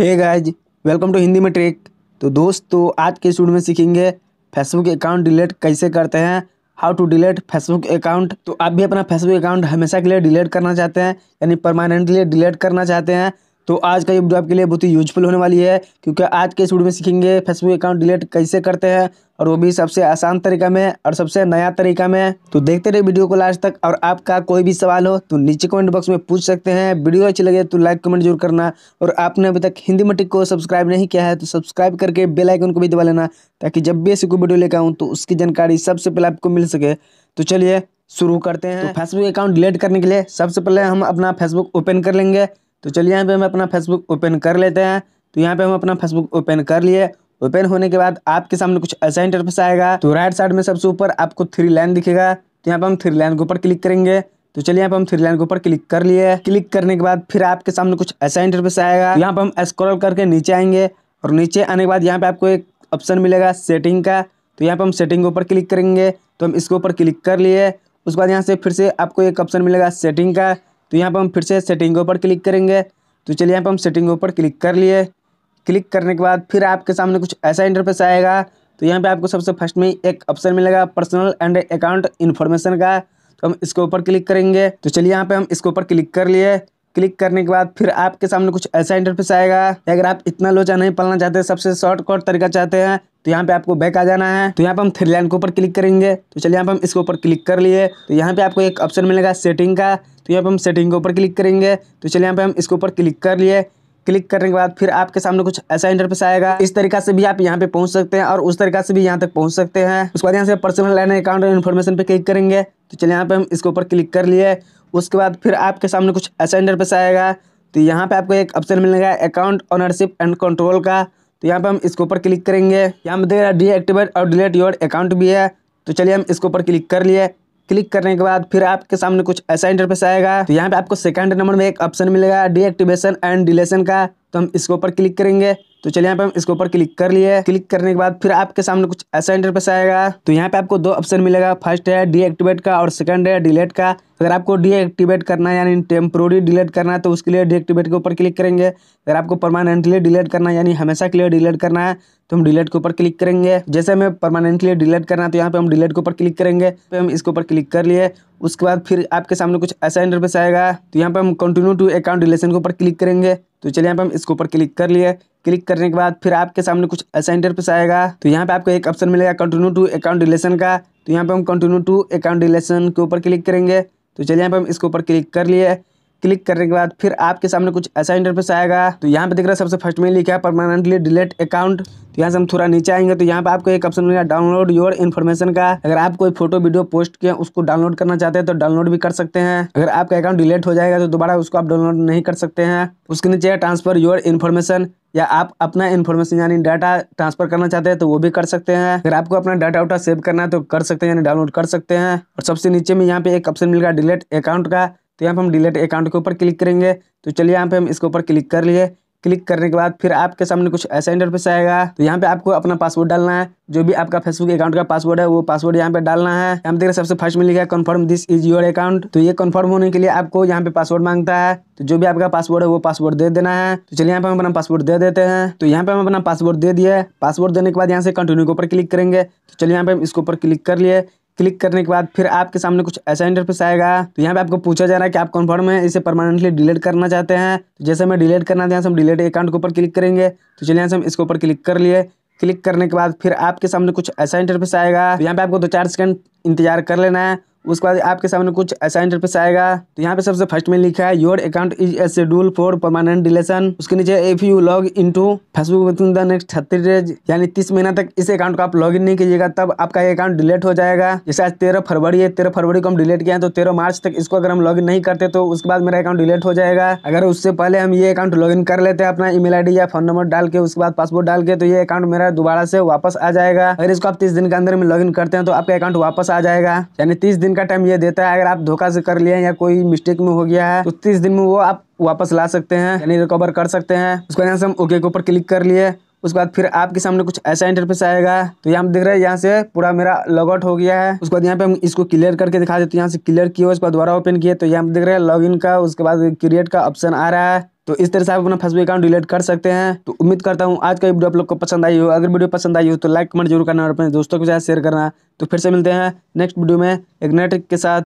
hey guys welcome to Hindi में trick तो दोस्तों आज के स्टूड में सीखेंगे फेसबुक अकाउंट डिलीट कैसे करते हैं how to delete Facebook account तो आप भी अपना फेसबुक अकाउंट हमेशा के लिए डिलीट करना चाहते हैं यानी परमानेंटली डिलीट करना चाहते हैं तो आज का ये वीडियो आपके लिए बहुत ही यूजफुल होने वाली है क्योंकि आज के स्टूडियो में सीखेंगे फेसबुक अकाउंट डिलीट कैसे करते हैं और वो भी सबसे आसान तरीका में और सबसे नया तरीका में तो देखते रहे वीडियो को लास्ट तक और आपका कोई भी सवाल हो तो नीचे कमेंट बॉक्स में पूछ सकते हैं वीडियो अच्छी लगे तो लाइक कमेंट जरूर करना और आपने अभी तक हिंदी मटिक को सब्सक्राइब नहीं किया है तो सब्सक्राइब करके बेलाइकन को भी दबा लेना ताकि जब भी ऐसी कोई वीडियो लेकर आऊँ तो उसकी जानकारी सबसे पहले आपको मिल सके तो चलिए शुरू करते हैं तो फेसबुक अकाउंट डिलीट करने के लिए सबसे पहले हम अपना फेसबुक ओपन कर लेंगे तो चलिए यहाँ पे हम अपना फेसबुक ओपन कर लेते हैं तो यहाँ पे हम अपना फेसबुक ओपन कर लिए ओपन होने के बाद आपके सामने कुछ ऐसा इंटरफेस आएगा तो राइट साइड में सबसे ऊपर आपको थ्री लाइन दिखेगा तो यहाँ पर हम थ्री लाइन के ऊपर क्लिक करेंगे तो चलिए यहाँ पर हम थ्री लाइन के ऊपर क्लिक कर लिए क्लिक करने के बाद फिर आपके सामने कुछ ऐसा इंटरफेस आएगा तो यहाँ पर हम स्क्रॉल करके नीचे आएंगे और नीचे आने के बाद यहाँ पे आपको एक ऑप्शन मिलेगा सेटिंग का तो यहाँ पर हम सेटिंग के ऊपर क्लिक करेंगे तो हम इसके ऊपर क्लिक कर लिए उसके बाद यहाँ से फिर से आपको एक ऑप्शन मिलेगा सेटिंग का तो यहाँ पर हम फिर से सेटिंग के ऊपर क्लिक करेंगे तो चलिए यहाँ पर हम सेटिंग के ऊपर क्लिक कर लिए क्लिक करने के बाद फिर आपके सामने कुछ ऐसा इंटरफेस आएगा तो यहाँ पे आपको सबसे फर्स्ट में एक ऑप्शन मिलेगा पर्सनल एंड अकाउंट इन्फॉर्मेशन का तो हम इसके ऊपर क्लिक करेंगे तो चलिए यहाँ पे हम इसके ऊपर क्लिक कर लिए क्लिक करने के बाद फिर आपके सामने कुछ ऐसा इंटरफेस आएगा अगर आप इतना लोचा नहीं पलना चाहते सबसे शॉर्टकट तरीका चाहते हैं तो यहाँ पे आपको बैक आ जाना है तो यहाँ पे हम थ्री लाइन के ऊपर क्लिक करेंगे तो चलिए यहाँ पे हम इसके ऊपर क्लिक कर लिए तो यहाँ पे आपको एक ऑप्शन मिलेगा सेटिंग का तो यहाँ पे हम सेटिंग के ऊपर क्लिक करेंगे तो चलिए यहाँ पे हम इसके ऊपर क्लिक कर लिए क्लिक करने के बाद फिर आपके सामने कुछ ऐसा इंटरफेस आएगा इस तरीका से भी आप यहाँ पे पहुंच सकते हैं और उस तरीका से भी यहाँ तक पहुंच सकते हैं उसके बाद यहाँ से पर्सनल लाइन अकाउंट इन्फॉर्मेशन पे क्लिक करेंगे तो चलिए यहाँ पे हम इसके ऊपर क्लिक कर लिए उसके बाद फिर आपके सामने कुछ ऐसा इंटरफेस आएगा तो यहाँ पे आपको एक ऑप्शन मिलेगा अकाउंट ऑनरशिप एंड कंट्रोल का तो यहाँ पे हम इसके ऊपर क्लिक करेंगे यहाँ पे देख रहा है डीएक्टिवेट और डिलीट योर अकाउंट भी है तो चलिए हम इसके ऊपर क्लिक कर लिए क्लिक करने के बाद फिर आपके सामने कुछ ऐसा इंटरफेस आएगा तो यहाँ पे आपको सेकंड नंबर में एक ऑप्शन मिलेगा डीएक्टिवेशन एंड डिलेशन का तो हम इसके ऊपर क्लिक करेंगे तो चलिए यहाँ पे हम इसके ऊपर क्लिक कर लिए क्लिक करने के बाद फिर आपके सामने कुछ ऐसा इंटरफेस आएगा तो यहाँ पे आपको दो ऑप्शन मिलेगा फर्स्ट है डीएक्टिवेट का और सेकंड है डिलीट का अगर आपको डीएक्टिवेट करना है यानी टेम्प्रोरी डिलीट करना है तो उसके लिए डीएक्टिवेट के ऊपर क्लिक करेंगे अगर आपको परमानेंटली डिलीट करना है यानी हमेशा के लिए डिलीट करना है तो हम डिलीट के ऊपर क्लिक करेंगे जैसे हमें परमानेंटली डिलीट करना है तो यहाँ पे हम डिलीट के ऊपर क्लिक करेंगे तो हम इसके ऊपर क्लिक कर लिए उसके बाद फिर आपके सामने कुछ ऐसा इंटरफेस आएगा तो यहाँ पर हम कंटिन्यू टू अकाउंट रिलेशन के ऊपर क्लिक करेंगे तो चलिए यहाँ पर हम इसके ऊपर क्लिक कर लिए क्लिक करने के बाद फिर आपके सामने कुछ ऐसा इंटरफेस आएगा तो यहाँ पे आपको एक ऑप्शन मिलेगा कंटिन्यू टू अकाउंट रिलेशन का तो यहाँ पर हम कंटिन्यू टू अकाउंट रिलेशन के ऊपर क्लिक करेंगे तो चलिए यहाँ पर हम इसके ऊपर क्लिक कर लिए क्लिक करने के बाद फिर आपके सामने कुछ ऐसा इंटरफेस आएगा तो यहाँ पे देख रहे हैं सबसे फर्स्ट में लिखा है परमानेंटली डिलेट अकाउंट तो यहाँ से हम थोड़ा नीचे आएंगे तो यहाँ पे आपको एक ऑप्शन मिलेगा डाउनलोड योर इन्फॉर्मेशन का अगर आप कोई फोटो वीडियो पोस्ट किए उसको डाउनलोड करना चाहते हैं तो डाउनलोड भी कर सकते हैं अगर आपका अकाउंट डिलीट हो जाएगा तो दोबारा उसको आप डाउनलोड नहीं कर सकते हैं उसके नीचे ट्रांसफर योर इन्फॉर्मेशन या आप अपना इन्फॉर्मेशन यानी डाटा ट्रांसफर करना चाहते हैं तो वो भी कर सकते हैं अगर आपको अपना डाटा उटा सेव करना है तो कर सकते हैं यानी डाउनलोड कर सकते हैं और सबसे नीचे में यहाँ पे एक ऑप्शन मिलेगा डिलीट अकाउंट का तो यहाँ पर हम डिलेट अकाउंट के ऊपर क्लिक करेंगे तो चलिए यहाँ पे हम इसके ऊपर क्लिक कर लिए क्लिक करने के बाद फिर आपके सामने कुछ ऐसा इंटरफेस आएगा तो यहाँ पे आपको अपना पासवर्ड डालना है जो भी आपका फेसबुक अकाउंट का पासवर्ड है वो पासवर्ड यहाँ पे डालना है यहाँ देख रहे सबसे फर्स्ट में लिखा है confirm this is your account तो ये कन्फर्म होने के लिए आपको यहाँ पे पासवर्ड मांगता है तो जो भी आपका पासवर्ड है वो पासवर्ड दे देना है तो चलिए यहाँ पे हम अपना पासवर्ड दे देते हैं तो यहाँ पे हम अपना पासवर्ड दे दिए पासवर्ड देने के बाद यहाँ से कंटिन्यू के ऊपर क्लिक करेंगे तो चलिए यहाँ पे हम इसके ऊपर क्लिक कर लिए क्लिक करने के बाद फिर आपके सामने कुछ ऐसा इंटरफेस आएगा तो यहाँ पे आपको पूछा जा रहा है कि आप कन्फर्म है इसे परमानेंटली डिलीट करना चाहते हैं तो जैसे हमें डिलीट करना है से हम डिलीट अकाउंट के ऊपर क्लिक करेंगे तो चलिए यहाँ से हम इसके ऊपर क्लिक कर लिए क्लिक करने के बाद फिर आपके सामने कुछ ऐसा इंटरफेस आएगा तो यहाँ पे आपको दो चार सेकंड इंतजार कर लेना है उसके बाद आपके सामने कुछ ऐसा इंटरफेस आएगा तो यहाँ पे सबसे फर्स्ट में लिखा है your account is a schedule for permanent deletion उसके नीचे if you log in to Facebook with next thirty days यानी तीस महीना तक इस अकाउंट को आप लॉग इन नहीं कीजिएगा तब आपका ये अकाउंट डिलीट हो जाएगा जैसे आज तेरह फरवरी है तेरह फरवरी को हम डिलीट किया तो तेरह मार्च तक इसको अगर हम लॉग इन नहीं करते तो उसके बाद मेरा अकाउंट डिलीट हो जाएगा अगर उससे पहले हम ये अकाउंट लॉग इन कर लेते हैं अपना ईमेल आईडी या फोन नंबर डाल के उसके बाद पासवर्ड डाल के तो ये अकाउंट मेरा दोबारा से वापस आ जाएगा अगर इसको आप तीस दिन के अंदर में लॉग इन करते हैं तो आपका अकाउंट वापस आ जाएगा यानी तीस दिन दिन का टाइम ये देता है अगर आप धोखा से कर लिए या कोई मिस्टेक में हो गया है तो तीस दिन में वो आप वापस ला सकते हैं यानी रिकवर कर सकते हैं उसके बाद हम ओके के ऊपर क्लिक कर लिए उसके बाद फिर आपके सामने कुछ ऐसा इंटरफेस आएगा तो यहाँ देख रहे हैं यहाँ से पूरा मेरा लॉगआउट हो गया है उसके बाद यहाँ पे हम इसको क्लियर करके दिखा देते हैं यहाँ से क्लियर किया उसके बाद दोबारा ओपन किया तो यहाँ देख रहे हैं लॉग का उसके बाद क्रिएट का ऑप्शन आ रहा है तो इस तरह से आप अपना फेसबुक अकाउंट डिलीट कर सकते हैं तो उम्मीद करता हूँ आज का वीडियो आप लोग को पसंद आई हो अगर वीडियो पसंद आई हो तो लाइक कमेंट जरूर करना और अपने दोस्तों के साथ शेयर करना तो फिर से मिलते हैं नेक्स्ट वीडियो में एक नए ट्रिक के साथ